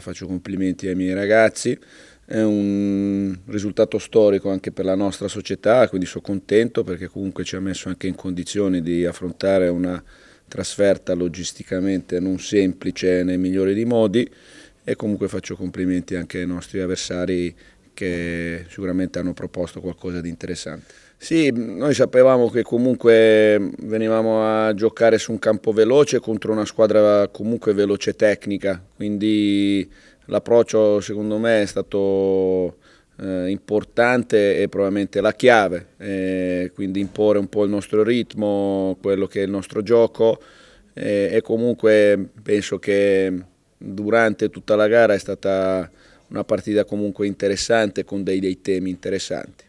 Faccio complimenti ai miei ragazzi, è un risultato storico anche per la nostra società, quindi sono contento perché comunque ci ha messo anche in condizione di affrontare una trasferta logisticamente non semplice nei migliori dei modi e comunque faccio complimenti anche ai nostri avversari perché sicuramente hanno proposto qualcosa di interessante. Sì, noi sapevamo che comunque venivamo a giocare su un campo veloce contro una squadra comunque veloce tecnica, quindi l'approccio secondo me è stato eh, importante e probabilmente la chiave, eh, quindi imporre un po' il nostro ritmo, quello che è il nostro gioco eh, e comunque penso che durante tutta la gara è stata una partita comunque interessante con dei, dei temi interessanti.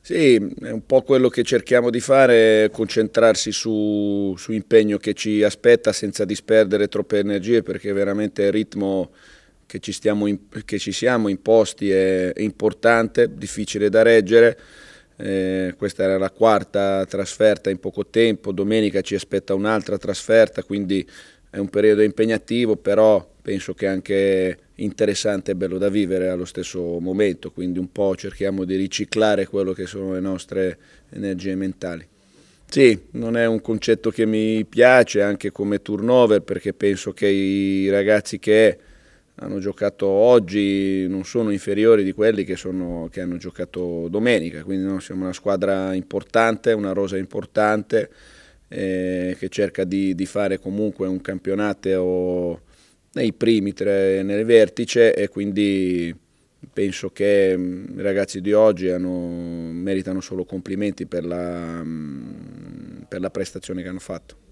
Sì, è un po' quello che cerchiamo di fare, concentrarsi su, su impegno che ci aspetta senza disperdere troppe energie perché veramente il ritmo che ci, stiamo, che ci siamo imposti è importante, difficile da reggere. Eh, questa era la quarta trasferta in poco tempo, domenica ci aspetta un'altra trasferta, quindi è un periodo impegnativo, però penso che anche interessante e bello da vivere allo stesso momento, quindi un po' cerchiamo di riciclare quello che sono le nostre energie mentali. Sì, non è un concetto che mi piace anche come turnover perché penso che i ragazzi che hanno giocato oggi non sono inferiori di quelli che, sono, che hanno giocato domenica, quindi no, siamo una squadra importante, una rosa importante eh, che cerca di, di, fare comunque un campionato nei primi tre nel vertice e quindi penso che mm, i ragazzi di oggi hanno, meritano solo complimenti per la, mm, per la prestazione che hanno fatto.